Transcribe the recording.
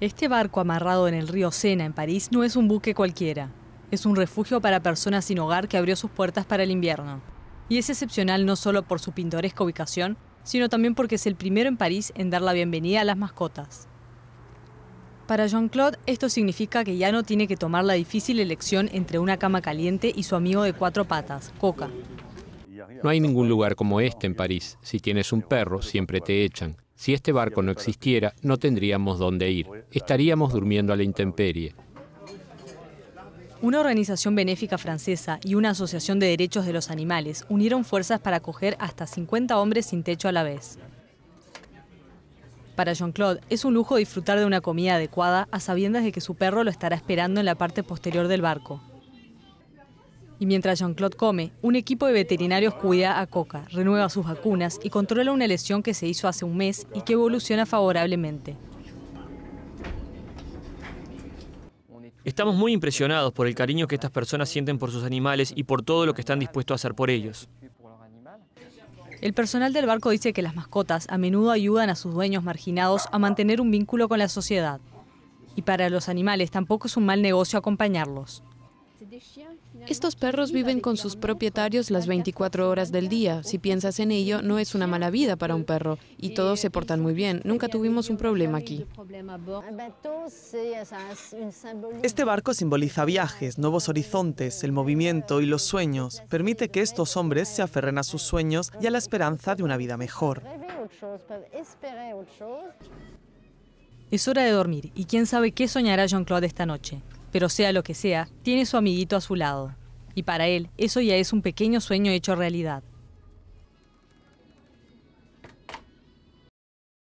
Este barco amarrado en el río Sena, en París, no es un buque cualquiera. Es un refugio para personas sin hogar que abrió sus puertas para el invierno. Y es excepcional no solo por su pintoresca ubicación, sino también porque es el primero en París en dar la bienvenida a las mascotas. Para Jean-Claude, esto significa que ya no tiene que tomar la difícil elección entre una cama caliente y su amigo de cuatro patas, Coca. No hay ningún lugar como este en París. Si tienes un perro, siempre te echan. Si este barco no existiera, no tendríamos dónde ir. Estaríamos durmiendo a la intemperie. Una organización benéfica francesa y una asociación de derechos de los animales unieron fuerzas para acoger hasta 50 hombres sin techo a la vez. Para Jean-Claude es un lujo disfrutar de una comida adecuada a sabiendas de que su perro lo estará esperando en la parte posterior del barco. Y mientras Jean-Claude come, un equipo de veterinarios cuida a Coca, renueva sus vacunas y controla una lesión que se hizo hace un mes y que evoluciona favorablemente. Estamos muy impresionados por el cariño que estas personas sienten por sus animales y por todo lo que están dispuestos a hacer por ellos. El personal del barco dice que las mascotas a menudo ayudan a sus dueños marginados a mantener un vínculo con la sociedad. Y para los animales tampoco es un mal negocio acompañarlos. Estos perros viven con sus propietarios las 24 horas del día. Si piensas en ello, no es una mala vida para un perro. Y todos se portan muy bien. Nunca tuvimos un problema aquí. Este barco simboliza viajes, nuevos horizontes, el movimiento y los sueños. Permite que estos hombres se aferren a sus sueños y a la esperanza de una vida mejor. Es hora de dormir y quién sabe qué soñará Jean-Claude esta noche. Pero sea lo que sea, tiene su amiguito a su lado. Y para él, eso ya es un pequeño sueño hecho realidad.